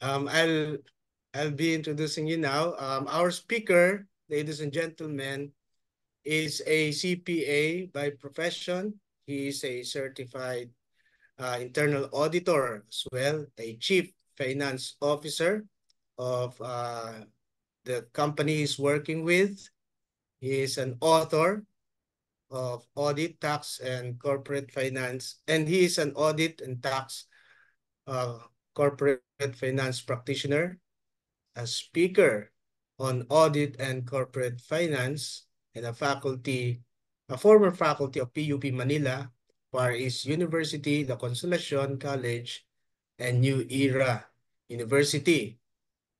Um, I'll I'll be introducing you now. Um, our speaker, ladies and gentlemen, is a CPA by profession. He is a certified uh, internal auditor as well, a chief finance officer of uh, the company he's working with. He is an author of audit, tax, and corporate finance, and he is an audit and tax uh, corporate finance practitioner, a speaker on audit and corporate finance, and a faculty, a former faculty of PUP Manila, Far East University, La Consolacion College, and New Era University.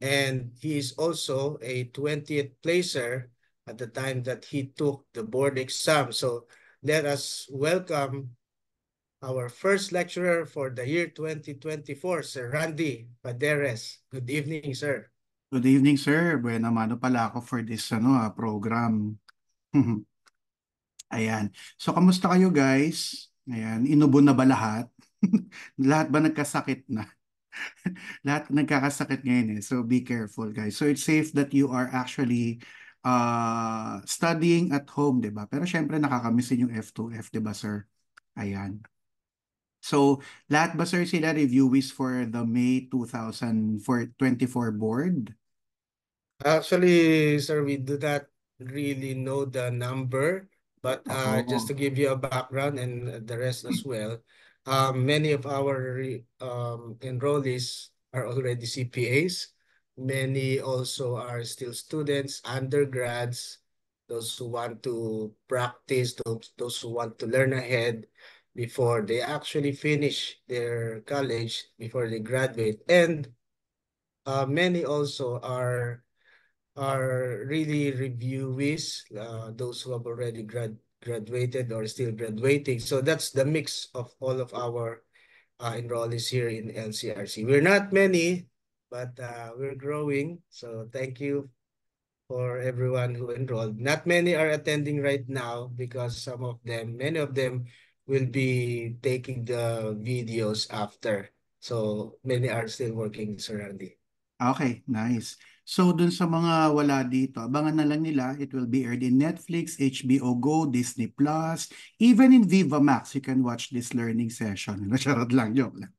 And he is also a 20th placer at the time that he took the board exam. So let us welcome our first lecturer for the year 2024, Sir Randy Paderes. Good evening, sir. Good evening, sir. Bueno, mano pala ako for this ano, ah, program. Ayan. So, kamusta kayo guys? Ayan, inubo na ba lahat? lahat ba nagkasakit na? lahat nagkakasakit ngayon eh. So, be careful guys. So, it's safe that you are actually uh, studying at home, 'di ba? Pero syempre nakakamissin yung F2F, 'di ba, sir? Ayan. So lahat ba sir sila review wish for the May 2024 board? Actually, sir, we do not really know the number, but uh, oh. just to give you a background and the rest as well, um, many of our um, enrollees are already CPAs. Many also are still students, undergrads, those who want to practice, those, those who want to learn ahead before they actually finish their college, before they graduate. And uh, many also are are really reviewees, uh, those who have already grad graduated or still graduating. So that's the mix of all of our uh, enrollees here in LCRC. We're not many, but uh, we're growing. So thank you for everyone who enrolled. Not many are attending right now because some of them, many of them will be taking the videos after. So many are still working, Sir Randy. Okay, nice. So dun sa mga wala dito, abangan na lang nila. It will be aired in Netflix, HBO Go, Disney+, Plus, even in Viva Max, you can watch this learning session. Charot lang, joke lang.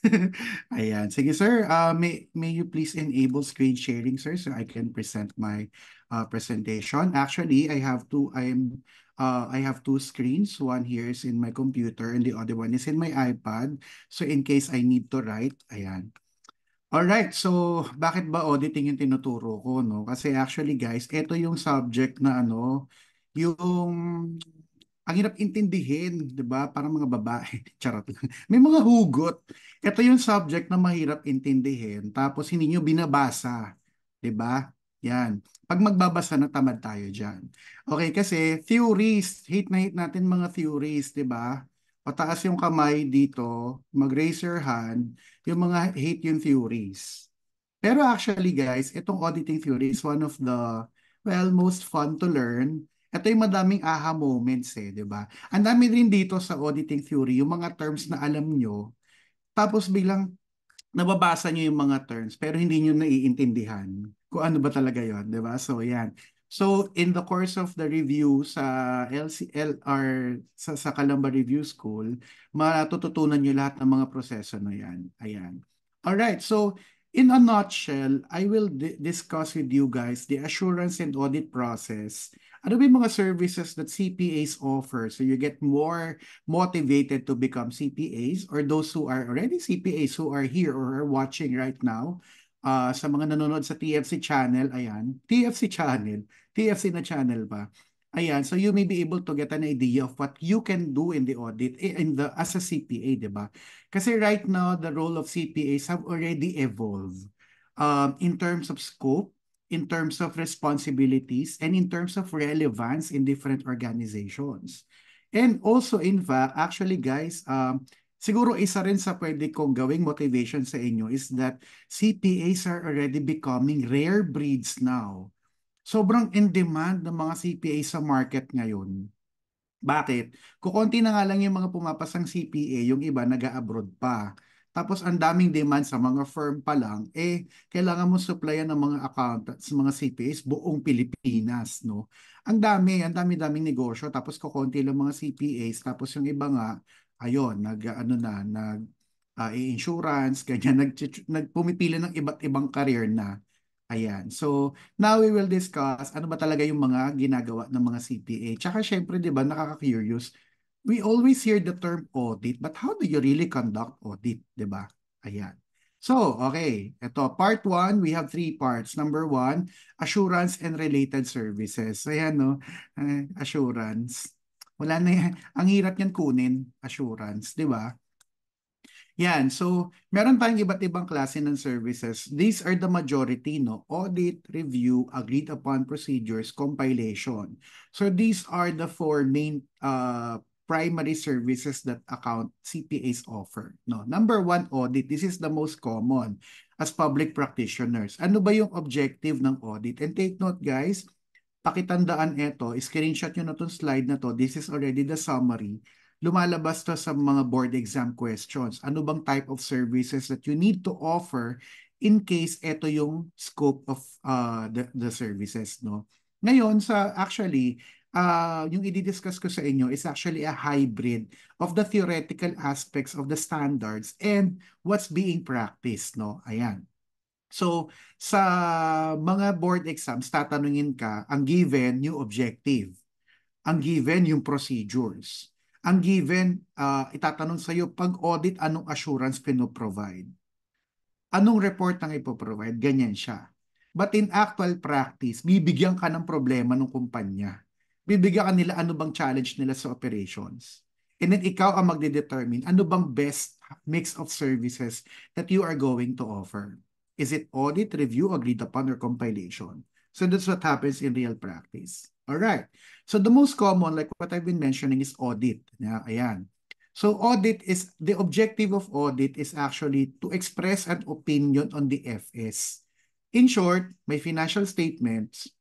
Ayan. Sige, sir. Uh, may, may you please enable screen sharing, sir, so I can present my uh, presentation. Actually, I have to, I'm uh, I have two screens. One here is in my computer and the other one is in my iPad. So in case I need to write, ayan. Alright, so bakit ba auditing yung tinuturo ko? No? Kasi actually guys, ito yung subject na ano, yung ang hirap intindihin, 'di ba? Para mga babae, charot lang. May mga hugot. Ito yung subject na mahirap intindihin tapos hindi niyo binabasa, 'di ba? Yan. Pag magbabasa na tamad tayo dyan. Okay, kasi theories, hate na hate natin mga theories, di ba? Pataas yung kamay dito, mag-raise your hand, yung mga hate yung theories. Pero actually guys, itong auditing theory is one of the, well, most fun to learn. Ito yung madaming aha moments eh, di ba? Ang dami rin dito sa auditing theory, yung mga terms na alam nyo, tapos bilang nababasa nyo yung mga terms pero hindi nyo naiintindihan kung ano ba talaga yon di ba? So yan. So in the course of the review sa LCLR sa, sa Kalamba Review School, matututunan nyo lahat ng mga proseso na yan. Ayan. Alright, so in a nutshell, I will discuss with you guys the assurance and audit process. Ano ba mga services that CPAs offer so you get more motivated to become CPAs or those who are already CPAs who are here or are watching right now uh, sa mga nanonood sa TFC channel, ayan, TFC channel, TFC na channel ba? Ayan, so you may be able to get an idea of what you can do in the audit eh, in the as a CPA, 'di ba? Kasi right now the role of CPAs have already evolved um, in terms of scope, in terms of responsibilities, and in terms of relevance in different organizations. And also in fact, actually guys, um, siguro isa rin sa pwede kong gawing motivation sa inyo is that CPAs are already becoming rare breeds now sobrang in demand ng mga CPA sa market ngayon. Bakit? Kukunti na nga lang yung mga pumapasang CPA, yung iba nag-abroad pa. Tapos ang daming demand sa mga firm pa lang, eh kailangan mo supplyan ng mga accountants, mga CPAs buong Pilipinas, no? Ang dami, ang dami-daming negosyo tapos kokonti lang mga CPAs tapos yung iba nga ayun, nag ano na, nag uh, ah, insurance, ganyan nag nagpumipili ng iba't ibang career na Ayan. So, now we will discuss ano ba talaga yung mga ginagawa ng mga CPA. Tsaka syempre, di ba, nakaka-curious. We always hear the term audit, but how do you really conduct audit, di ba? Ayan. So, okay. Ito, part 1, we have three parts. Number 1, assurance and related services. Ayan, no? assurance. Wala na yan. Ang hirap niyan kunin, assurance, di ba? Yan. So, meron tayong iba't ibang klase ng services. These are the majority, no? Audit, review, agreed upon procedures, compilation. So, these are the four main uh, primary services that account CPAs offer. No, number one, audit. This is the most common as public practitioners. Ano ba yung objective ng audit? And take note guys, pakitandaan ito, screenshot nyo na itong slide na to. This is already the summary lumalabas na sa mga board exam questions. Ano bang type of services that you need to offer in case ito yung scope of uh, the, the services. no Ngayon, sa actually, uh, yung i-discuss ko sa inyo is actually a hybrid of the theoretical aspects of the standards and what's being practiced. no Ayan. So, sa mga board exams, tatanungin ka, ang given, new objective. Ang given, yung procedures ang given, uh, itatanong sa iyo, pag audit, anong assurance pinoprovide? Anong report ang ipoprovide? Ganyan siya. But in actual practice, bibigyan ka ng problema ng kumpanya. Bibigyan ka nila ano bang challenge nila sa operations. And then ikaw ang magdedetermine ano bang best mix of services that you are going to offer. Is it audit, review, agreed upon, or compilation? So that's what happens in real practice. All right. So the most common, like what I've been mentioning, is audit. Yeah, ayan. So audit is, the objective of audit is actually to express an opinion on the FS. In short, may financial statements.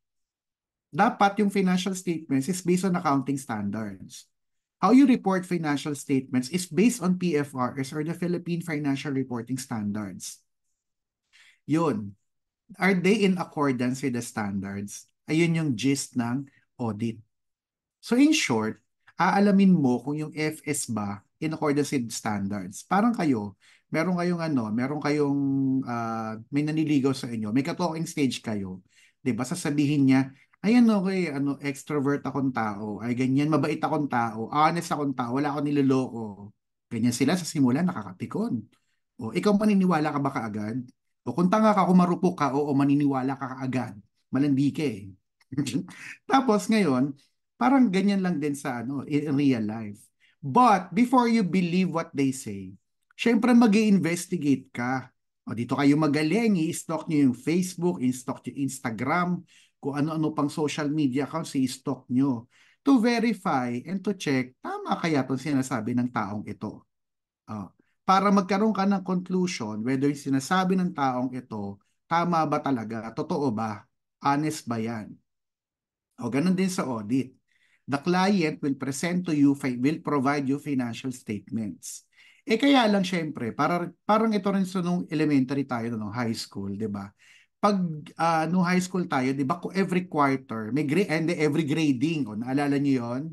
Dapat yung financial statements is based on accounting standards. How you report financial statements is based on PFRS or the Philippine Financial Reporting Standards. Yun are they in accordance with the standards? Ayun yung gist ng audit. So in short, aalamin mo kung yung FS ba in accordance with standards. Parang kayo, meron kayong ano, meron kayong uh, may naniligaw sa inyo, may ka-talking stage kayo, 'di ba? Sasabihin niya, ayan okay, ano, extrovert akong tao, ay ganyan, mabait akong tao, honest akong tao, wala akong niloloko. Ganyan sila sa simula nakakapikon. O ikaw maniniwala ka ba kaagad? O kung tanga ka, kung marupok ka, oo, maniniwala ka kaagad. Malandi eh. Tapos ngayon, parang ganyan lang din sa ano, in real life. But before you believe what they say, syempre mag investigate ka. O dito kayo magaling, i-stalk nyo yung Facebook, i-stalk nyo Instagram, kung ano-ano pang social media accounts, i-stalk nyo to verify and to check, tama kaya itong sinasabi ng taong ito. Oh para magkaroon ka ng conclusion whether yung sinasabi ng taong ito, tama ba talaga, totoo ba, honest ba yan. O ganun din sa audit. The client will present to you, will provide you financial statements. Eh kaya lang syempre, para, parang ito rin sa nung elementary tayo, nung high school, di ba? Pag uh, nung high school tayo, di ba, every quarter, may grade, and every grading, o naalala niyo yon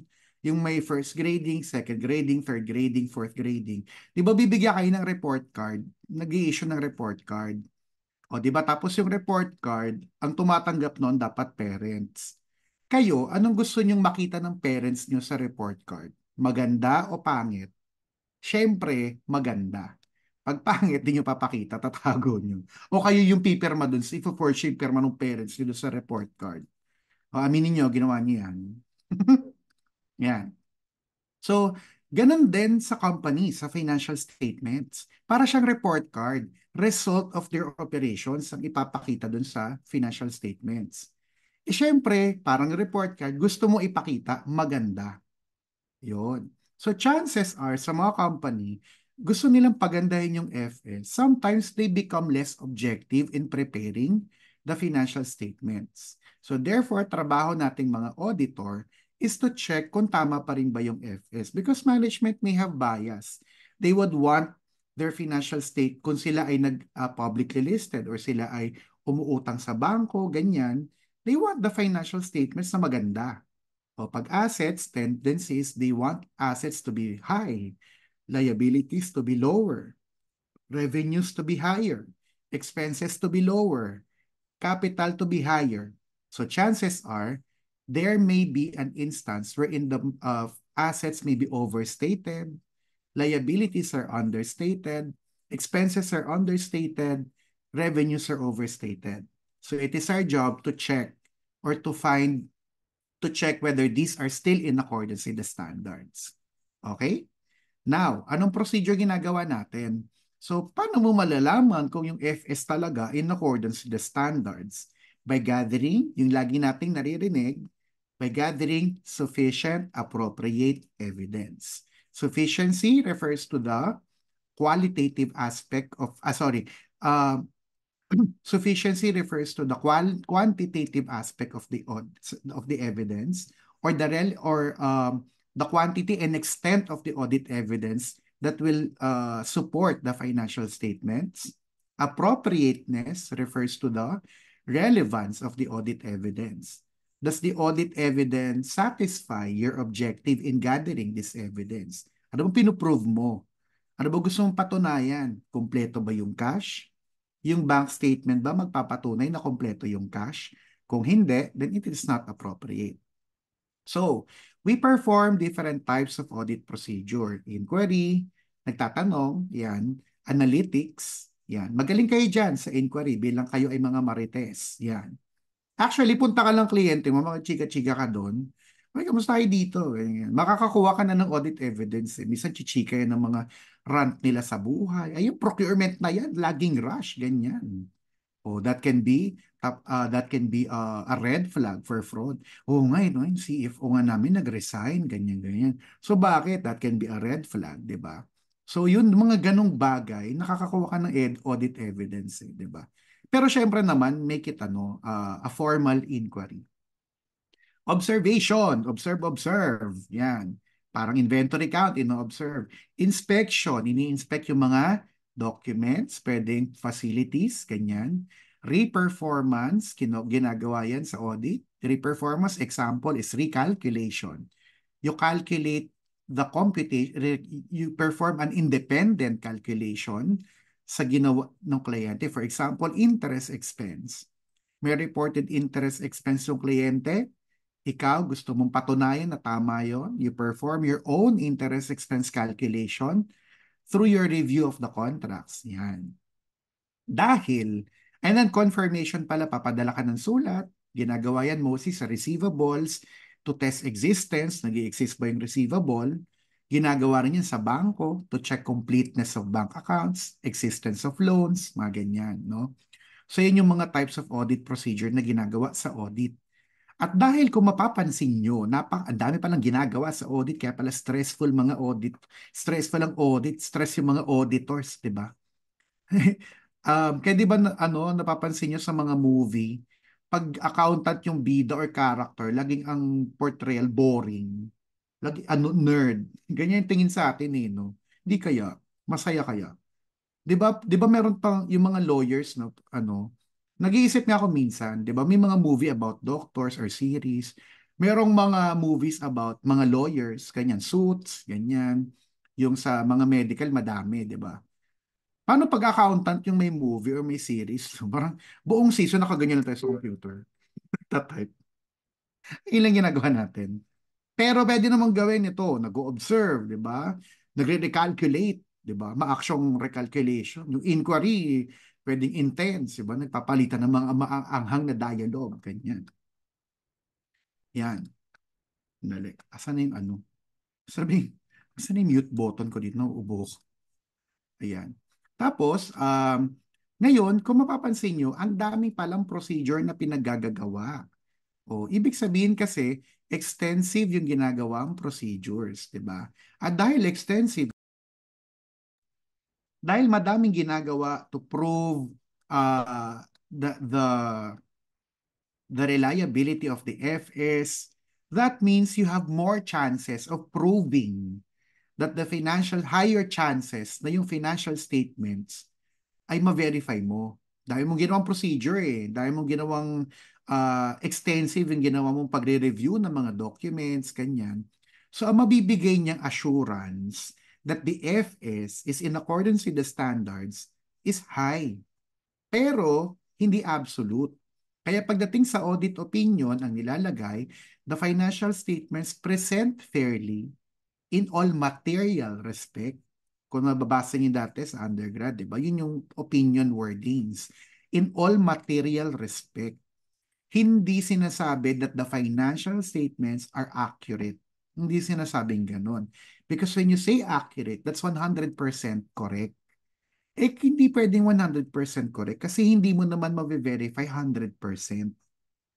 yung may first grading, second grading, third grading, fourth grading. Di ba bibigyan kayo ng report card? nag issue ng report card. O di ba tapos yung report card, ang tumatanggap noon dapat parents. Kayo, anong gusto nyong makita ng parents nyo sa report card? Maganda o pangit? Siyempre, maganda. Pag pangit, di nyo papakita, tatago nyo. O kayo yung pipirma dun, ipo-forge yung pirma ng parents nyo sa report card. O aminin nyo, ginawa niyo yan. Yan. So, ganun din sa company, sa financial statements. Para siyang report card, result of their operations ang ipapakita dun sa financial statements. E syempre, parang report card, gusto mo ipakita maganda. Yun. So chances are sa mga company, gusto nilang pagandahin yung FL. Sometimes they become less objective in preparing the financial statements. So therefore, trabaho nating mga auditor is to check kung tama pa rin ba yung FS. Because management may have bias. They would want their financial state kung sila ay nag uh, publicly listed or sila ay umuutang sa bangko, ganyan, they want the financial statements na maganda. O pag assets, tendencies, they want assets to be high, liabilities to be lower, revenues to be higher, expenses to be lower, capital to be higher. So chances are, there may be an instance wherein the uh, assets may be overstated, liabilities are understated, expenses are understated, revenues are overstated. So it is our job to check or to find, to check whether these are still in accordance with the standards. Okay? Now, anong procedure ginagawa natin? So, paano mo malalaman kung yung FS talaga in accordance with the standards? by gathering, yung lagi nating naririnig, by gathering sufficient appropriate evidence. Sufficiency refers to the qualitative aspect of, ah, sorry, uh, sufficiency refers to the qual quantitative aspect of the of the evidence or the rel or um, the quantity and extent of the audit evidence that will uh, support the financial statements. Appropriateness refers to the relevance of the audit evidence. Does the audit evidence satisfy your objective in gathering this evidence? Ano bang pinuprove mo? Ano ba gusto mong patunayan? Kompleto ba yung cash? Yung bank statement ba magpapatunay na kompleto yung cash? Kung hindi, then it is not appropriate. So, we perform different types of audit procedure. Inquiry, nagtatanong, yan, analytics, yan. Magaling kayo dyan sa inquiry bilang kayo ay mga marites. Yan. Actually, punta ka lang kliyente mo, mga chika-chika ka doon. Ay, kamusta kayo dito? Ganyan. Makakakuha ka na ng audit evidence. Eh. Minsan chichika yan ng mga rant nila sa buhay. Ay, yung procurement na yan, laging rush, ganyan. Oh, that can be uh, that can be uh, a red flag for fraud. Oh, nga, no, yung CFO nga namin nag-resign, ganyan ganyan. So bakit that can be a red flag, 'di ba? So yun, mga ganong bagay, nakakakuha ka ng ed- audit evidence, eh, di ba? Pero syempre naman, make it ano, uh, a formal inquiry. Observation, observe, observe. Yan. Parang inventory count, ino-observe. Inspection, ini-inspect yung mga documents, pwedeng facilities, ganyan. Reperformance, kino, ginagawa yan sa audit. Reperformance, example is recalculation. You calculate the computation you perform an independent calculation sa ginawa ng kliyente. For example, interest expense. May reported interest expense ng kliyente. Ikaw, gusto mong patunayan na tama yon. You perform your own interest expense calculation through your review of the contracts. Yan. Dahil, and then confirmation pala, papadala ka ng sulat, ginagawa yan mostly sa receivables, to test existence, nag exist ba yung receivable. Ginagawa rin yan sa banko to check completeness of bank accounts, existence of loans, mga ganyan. No? So yun yung mga types of audit procedure na ginagawa sa audit. At dahil kung mapapansin nyo, napak ang dami palang ginagawa sa audit, kaya pala stressful mga audit, stressful ang audit, stress yung mga auditors, di ba? um, kaya di ba ano, napapansin nyo sa mga movie, pag accountant yung bida or character, laging ang portrayal boring. Lagi ano nerd. Ganyan yung tingin sa atin eh, no. Hindi kaya masaya kaya. 'Di ba? 'Di ba meron pa yung mga lawyers no? ano, nag-iisip nga ako minsan, 'di ba? May mga movie about doctors or series. Merong mga movies about mga lawyers, ganyan, suits, ganyan. Yung sa mga medical, madami, 'di ba? Paano pag accountant yung may movie or may series? Parang buong season nakaganyan lang tayo sa computer. Tatype. type. Ilang ginagawa natin. Pero pwede namang gawin ito. Nag-observe, di ba? Nagre-recalculate, di ba? Maaksyong recalculation. Yung inquiry, pwedeng intense, di ba? Nagpapalitan ng mga maanghang na dialogue. Ganyan. Yan. Dali. Asan na yung ano? Sabi, asan na yung mute button ko dito? Ubo ko. Ayan. Tapos, um, ngayon, kung mapapansin nyo, ang dami palang procedure na pinagagagawa. O, ibig sabihin kasi, extensive yung ginagawang procedures, di ba? At dahil extensive, dahil madaming ginagawa to prove uh, the, the, the reliability of the FS, that means you have more chances of proving that the financial higher chances na yung financial statements ay ma-verify mo. Dahil mong ginawang procedure eh, dahil mong ginawang uh, extensive yung ginawa mong pagre-review ng mga documents, kanyan. So ang mabibigay niyang assurance that the FS is in accordance with the standards is high. Pero hindi absolute. Kaya pagdating sa audit opinion, ang nilalagay, the financial statements present fairly in all material respect, kung nababasa niyo dati sa undergrad, di ba? Yun yung opinion wordings. In all material respect, hindi sinasabi that the financial statements are accurate. Hindi sinasabing ganun. Because when you say accurate, that's 100% correct. Eh, hindi pwedeng 100% correct kasi hindi mo naman ma-verify 100%.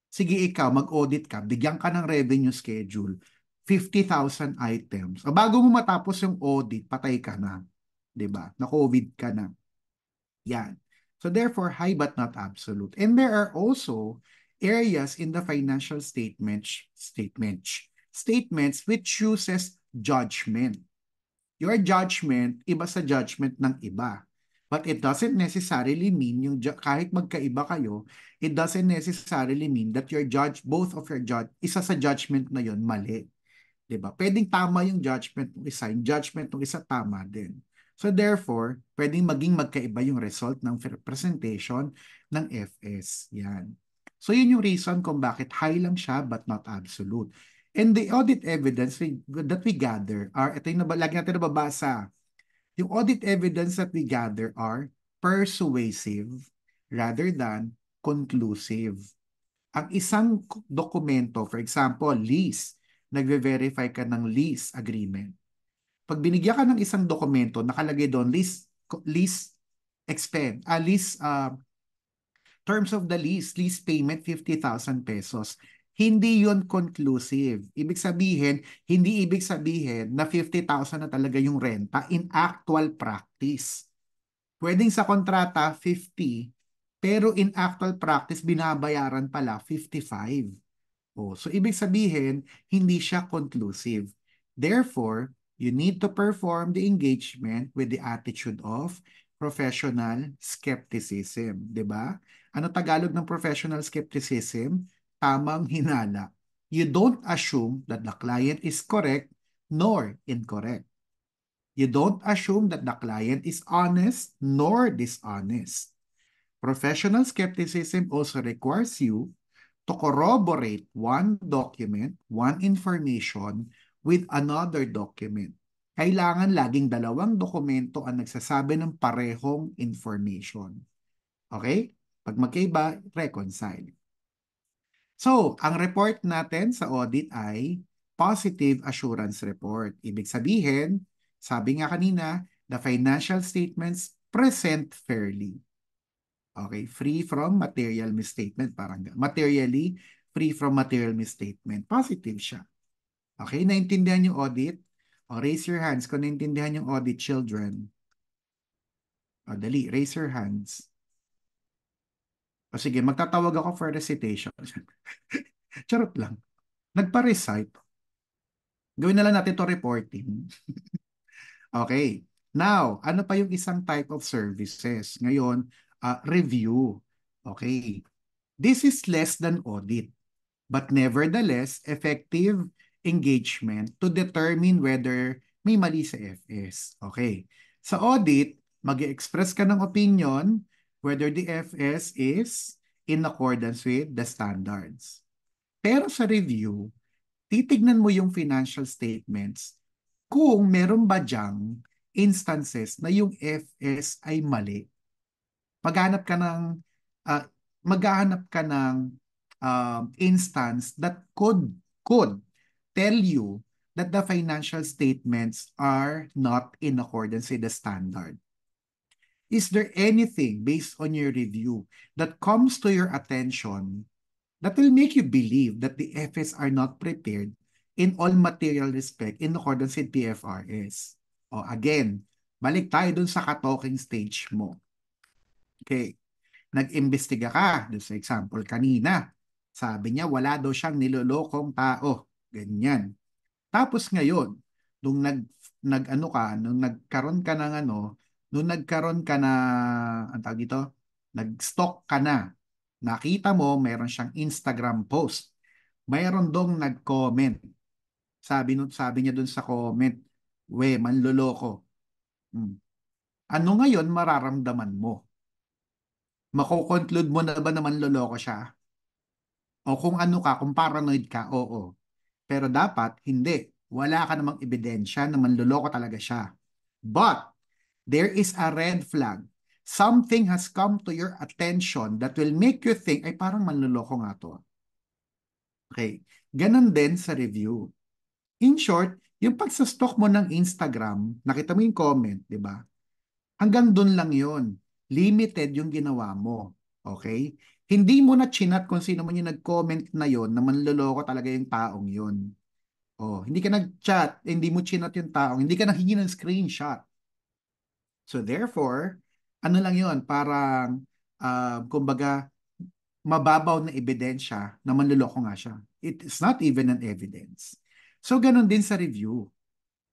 Sige, ikaw, mag-audit ka, bigyan ka ng revenue schedule 50,000 items. O, bago mo matapos yung audit, patay ka na. ba? Diba? Na-COVID ka na. Yan. So therefore, high but not absolute. And there are also areas in the financial statements, statements, statements which uses judgment. Your judgment, iba sa judgment ng iba. But it doesn't necessarily mean yung kahit magkaiba kayo, it doesn't necessarily mean that your judge both of your judge isa sa judgment na yon mali. 'di ba? Pwedeng tama yung judgment ng isa, yung judgment ng isa tama din. So therefore, pwedeng maging magkaiba yung result ng presentation ng FS. Yan. So yun yung reason kung bakit high lang siya but not absolute. And the audit evidence we, that we gather are, ito yung nab- lagi natin nababasa, yung audit evidence that we gather are persuasive rather than conclusive. Ang isang dokumento, for example, lease, nagve-verify ka ng lease agreement. Pag binigyan ka ng isang dokumento, nakalagay doon lease lease expense, uh, ah, lease uh, terms of the lease, lease payment 50,000 pesos. Hindi yon conclusive. Ibig sabihin, hindi ibig sabihin na 50,000 na talaga yung renta in actual practice. Pwedeng sa kontrata 50, pero in actual practice binabayaran pala 55. Oh, so ibig sabihin, hindi siya conclusive. Therefore, you need to perform the engagement with the attitude of professional skepticism, 'di ba? Ano Tagalog ng professional skepticism? Tamang hinala. You don't assume that the client is correct nor incorrect. You don't assume that the client is honest nor dishonest. Professional skepticism also requires you to corroborate one document, one information with another document. Kailangan laging dalawang dokumento ang nagsasabi ng parehong information. Okay? Pag magkaiba, reconcile. So, ang report natin sa audit ay positive assurance report. Ibig sabihin, sabi nga kanina, the financial statements present fairly. Okay, free from material misstatement. Parang materially free from material misstatement. Positive siya. Okay, naintindihan yung audit? O, oh, raise your hands kung naintindihan yung audit, children. O, oh, dali, raise your hands. O oh, sige, magtatawag ako for recitation. Charot lang. Nagpa-recite. Gawin na lang natin to reporting. okay. Now, ano pa yung isang type of services? Ngayon, uh, review. Okay. This is less than audit, but nevertheless, effective engagement to determine whether may mali sa FS. Okay. Sa audit, mag express ka ng opinion whether the FS is in accordance with the standards. Pero sa review, titignan mo yung financial statements kung meron ba diyang instances na yung FS ay mali Maghanap ka ng uh, maghahanap ka ng uh, instance that could could tell you that the financial statements are not in accordance with the standard. Is there anything based on your review that comes to your attention that will make you believe that the FS are not prepared in all material respect in accordance with PFRS? O again, balik tayo dun sa katoking stage mo. Okay. Nag-imbestiga ka. Doon sa example kanina. Sabi niya, wala daw siyang nilolokong tao. Ganyan. Tapos ngayon, nung nag, nag ano ka, nung nagkaroon ka ng ano, nung nagkaroon ka na, ang tawag dito, nag stock ka na, nakita mo, meron siyang Instagram post. Mayroon dong nag-comment. Sabi, sabi niya doon sa comment, we, manloloko. Hmm. Ano ngayon mararamdaman mo? Mako-conclude mo na ba naman loloko siya? O kung ano ka, kung paranoid ka, oo. Pero dapat, hindi. Wala ka namang ebidensya na manloloko talaga siya. But, there is a red flag. Something has come to your attention that will make you think, ay parang manloloko nga to. Okay. Ganon din sa review. In short, yung pagsastock mo ng Instagram, nakita mo yung comment, di ba? Hanggang dun lang yon limited yung ginawa mo. Okay? Hindi mo na chinat kung sino man yung nag-comment na yon na manloloko talaga yung taong yon. Oh, hindi ka nag-chat, hindi mo chinat yung taong, hindi ka naghingi ng screenshot. So therefore, ano lang yon parang uh, kumbaga mababaw na ebidensya na manloloko nga siya. It is not even an evidence. So ganun din sa review.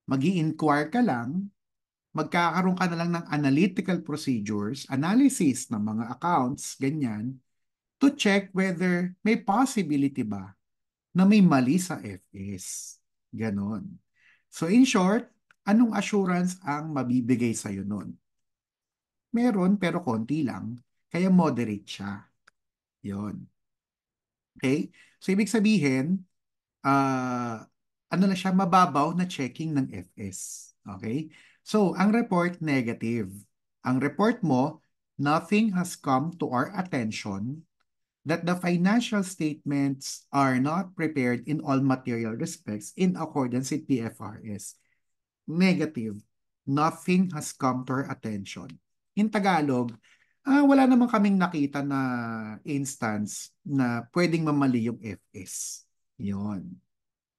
Magi-inquire ka lang magkakaroon ka na lang ng analytical procedures, analysis ng mga accounts, ganyan, to check whether may possibility ba na may mali sa FS. Ganon. So in short, anong assurance ang mabibigay sa'yo nun? Meron pero konti lang, kaya moderate siya. Yon. Okay? So ibig sabihin, uh, ano na siya, mababaw na checking ng FS. Okay? So, ang report negative. Ang report mo, nothing has come to our attention that the financial statements are not prepared in all material respects in accordance with PFRS. Negative. Nothing has come to our attention. In Tagalog, ah, wala naman kaming nakita na instance na pwedeng mamali yung FS. Yun.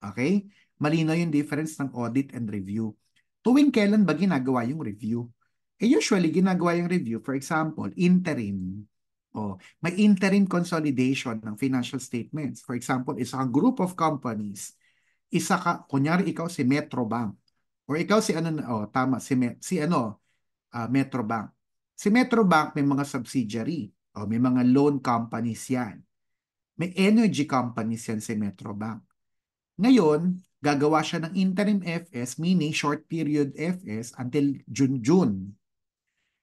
Okay? Malino yung difference ng audit and review tuwing kailan ba ginagawa yung review? Eh usually, ginagawa yung review, for example, interim. O, oh, may interim consolidation ng financial statements. For example, isa kang group of companies, isa ka, kunyari ikaw si Metrobank, or ikaw si ano, oh, tama, si, si ano, uh, Metrobank. Si Metrobank may mga subsidiary, o oh, may mga loan companies yan. May energy companies yan si Metrobank. Ngayon, gagawa siya ng interim FS, meaning short period FS until June-June.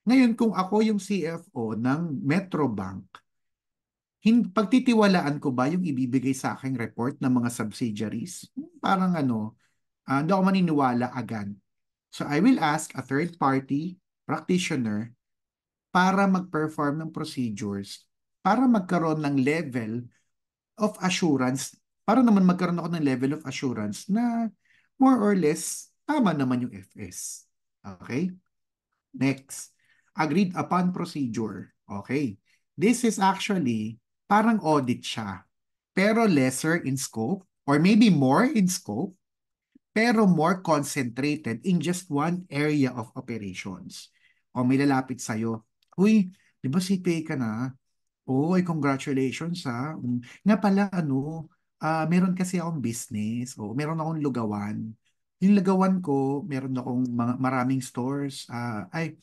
Ngayon, kung ako yung CFO ng Metrobank, pagtitiwalaan ko ba yung ibibigay sa aking report ng mga subsidiaries? Parang ano, uh, hindi ako maniniwala agad. So I will ask a third party practitioner para mag-perform ng procedures para magkaroon ng level of assurance para naman magkaroon ako ng level of assurance na more or less tama naman yung FS. Okay? Next, agreed upon procedure. Okay. This is actually parang audit siya pero lesser in scope or maybe more in scope pero more concentrated in just one area of operations. O may lalapit sa'yo, Uy, di ba CPA ka na? Oo, congratulations ha. Nga pala, ano, ah meron kasi akong business o meron akong lugawan. Yung lugawan ko, meron akong mga, maraming stores. ah ay,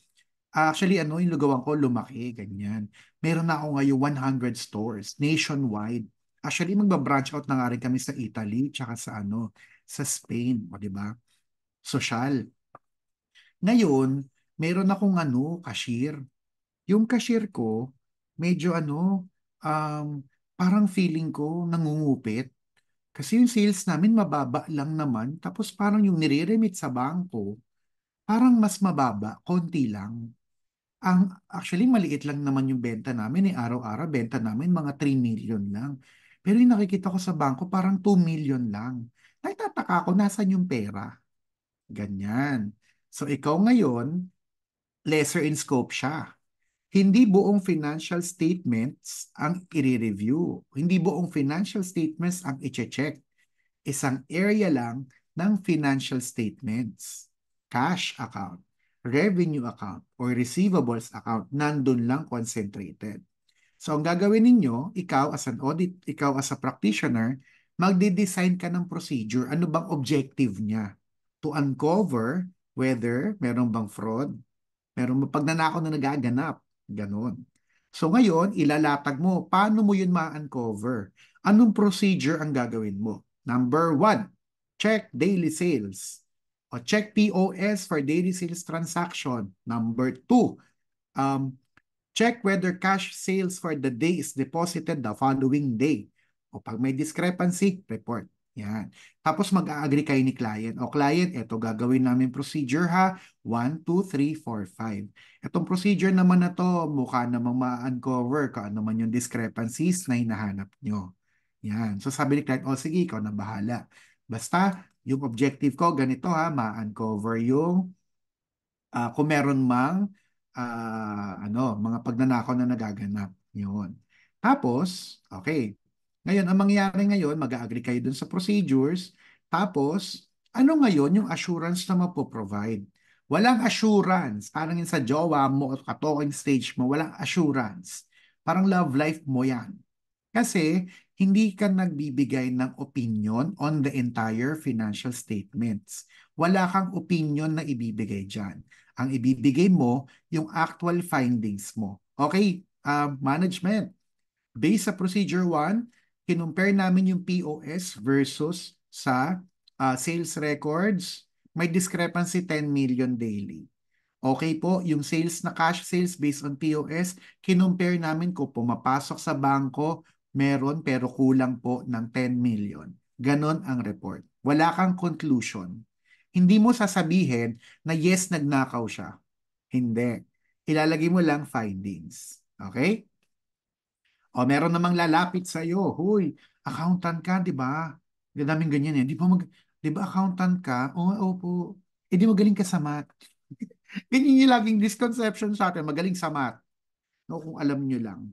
actually ano, yung lugawan ko lumaki, ganyan. Meron na ako ngayon 100 stores nationwide. Actually, magba-branch out na nga rin kami sa Italy tsaka sa ano, sa Spain, di ba? Social. Ngayon, meron akong ano, cashier. Yung cashier ko, medyo ano, um, parang feeling ko nangungupit. Kasi yung sales namin mababa lang naman. Tapos parang yung nire-remit sa bangko, parang mas mababa, konti lang. Ang actually maliit lang naman yung benta namin, eh, araw-araw benta namin mga 3 million lang. Pero yung nakikita ko sa bangko parang 2 million lang. Nagtataka ako nasan yung pera. Ganyan. So ikaw ngayon, lesser in scope siya hindi buong financial statements ang i-review. Hindi buong financial statements ang i-check. Isang area lang ng financial statements. Cash account, revenue account, or receivables account, nandun lang concentrated. So ang gagawin ninyo, ikaw as an audit, ikaw as a practitioner, magde-design ka ng procedure. Ano bang objective niya? To uncover whether meron bang fraud, meron bang pagnanakaw na nagaganap, Ganon. So ngayon, ilalatag mo, paano mo yun ma-uncover? Anong procedure ang gagawin mo? Number one, check daily sales. O check POS for daily sales transaction. Number two, um, check whether cash sales for the day is deposited the following day. O pag may discrepancy, report. Yan. Tapos mag-agree kayo ni client. O client, ito gagawin namin procedure ha. 1, 2, 3, 4, 5. Itong procedure naman na to, mukha namang ma-uncover kung ano man yung discrepancies na hinahanap nyo. Yan. So sabi ni client, o oh, sige, ikaw na bahala. Basta, yung objective ko, ganito ha, ma-uncover yung uh, kung meron mang uh, ano, mga pagnanakaw na nagaganap. Yun. Tapos, okay, ngayon, ang mangyayari ngayon, mag-agree kayo dun sa procedures, tapos, ano ngayon yung assurance na mapoprovide? Walang assurance. Parang yun sa jowa mo at ka stage mo, walang assurance. Parang love life mo yan. Kasi hindi ka nagbibigay ng opinion on the entire financial statements. Wala kang opinion na ibibigay dyan. Ang ibibigay mo, yung actual findings mo. Okay, uh, management. Based sa procedure 1, kinumpare namin yung POS versus sa uh, sales records, may discrepancy 10 million daily. Okay po, yung sales na cash sales based on POS, kinumpare namin ko pumapasok sa bangko, meron pero kulang po ng 10 million. Ganon ang report. Wala kang conclusion. Hindi mo sasabihin na yes, nagnakaw siya. Hindi. Ilalagay mo lang findings. Okay? O oh, meron namang lalapit sa iyo, huy, accountant ka, 'di ba? Daming ganyan eh. 'Di ba mag 'di ba accountant ka? Oo, oh, opo. Oh, eh di magaling ka sa math. ganyan yung laging misconception sa atin, magaling sa math. No, kung alam niyo lang.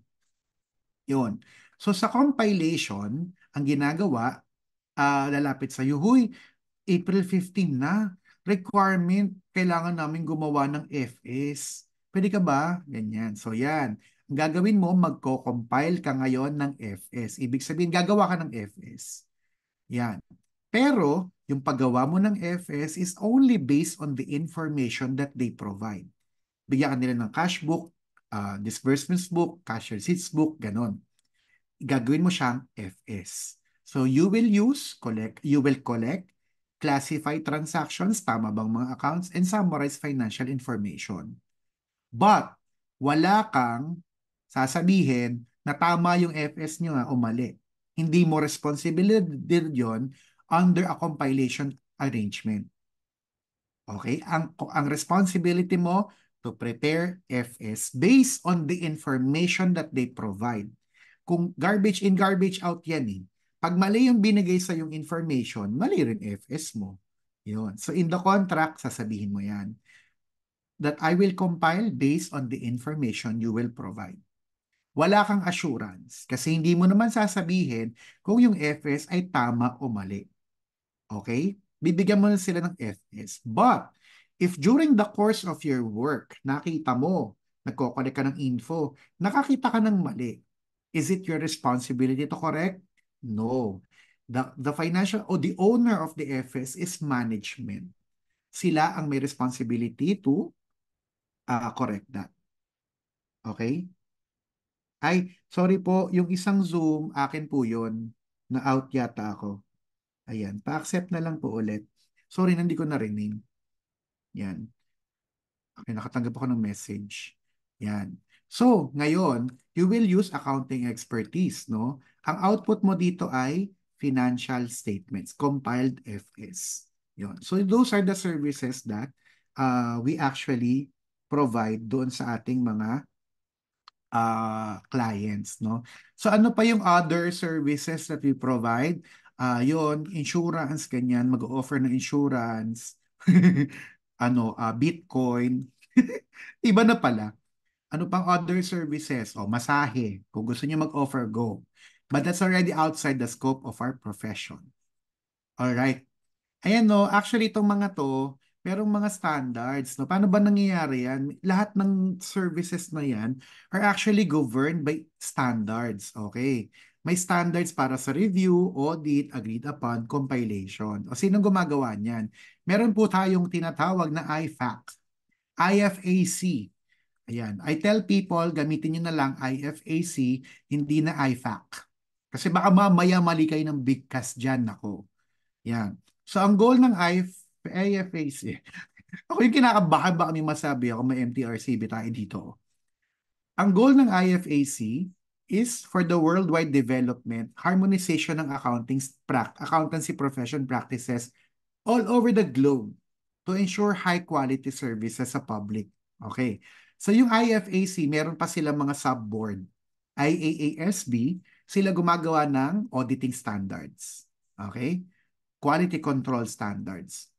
'Yon. So sa compilation, ang ginagawa, uh, lalapit sa iyo, huy, April 15 na, requirement, kailangan namin gumawa ng FS. Pwede ka ba? Ganyan. So yan, gagawin mo, magko-compile ka ngayon ng FS. Ibig sabihin, gagawa ka ng FS. Yan. Pero, yung paggawa mo ng FS is only based on the information that they provide. Bigyan ka nila ng cash book, uh, disbursements book, cash receipts book, ganon. Gagawin mo siyang FS. So, you will use, collect, you will collect, classify transactions, tama bang mga accounts, and summarize financial information. But, wala kang sasabihin na tama yung FS nyo nga o mali. Hindi mo responsibility yon under a compilation arrangement. Okay? Ang, ang responsibility mo to prepare FS based on the information that they provide. Kung garbage in, garbage out yan eh. Pag mali yung binigay sa yung information, mali rin FS mo. Yun. So in the contract, sasabihin mo yan. That I will compile based on the information you will provide wala kang assurance kasi hindi mo naman sasabihin kung yung FS ay tama o mali. Okay? Bibigyan mo na sila ng FS. But, if during the course of your work, nakita mo, nagkokollect ka ng info, nakakita ka ng mali, is it your responsibility to correct? No. The, the financial or the owner of the FS is management. Sila ang may responsibility to uh, correct that. Okay? Ay, sorry po, yung isang Zoom, akin po yun. Na-out yata ako. Ayan, pa-accept na lang po ulit. Sorry, hindi ko na-rename. Yan. Okay, nakatanggap ako ng message. Yan. So, ngayon, you will use accounting expertise, no? Ang output mo dito ay financial statements, compiled FS. Yun. So, those are the services that uh, we actually provide doon sa ating mga uh, clients. No? So ano pa yung other services that we provide? Uh, ah, yon insurance, ganyan, mag-offer ng insurance, ano, uh, Bitcoin. Iba na pala. Ano pang other services? O, oh, masahe. Kung gusto niyo mag-offer, go. But that's already outside the scope of our profession. All right. Ayan no, actually itong mga to, merong mga standards. No? Paano ba nangyayari yan? Lahat ng services na yan are actually governed by standards. Okay. May standards para sa review, audit, agreed upon, compilation. O sino gumagawa niyan? Meron po tayong tinatawag na IFAC. IFAC. Ayan. I tell people, gamitin nyo na lang IFAC, hindi na IFAC. Kasi baka mamaya mali kayo ng big bigkas dyan, nako. Yan. So ang goal ng IFAC AFAC. Eh, eh. ako yung kinakabahan, baka may masabi ako, may MTRCB tayo dito. Ang goal ng IFAC is for the worldwide development, harmonization ng accounting accountancy profession practices all over the globe to ensure high quality services sa public. Okay. So yung IFAC, meron pa silang mga sub-board. IAASB, sila gumagawa ng auditing standards. Okay? Quality control standards.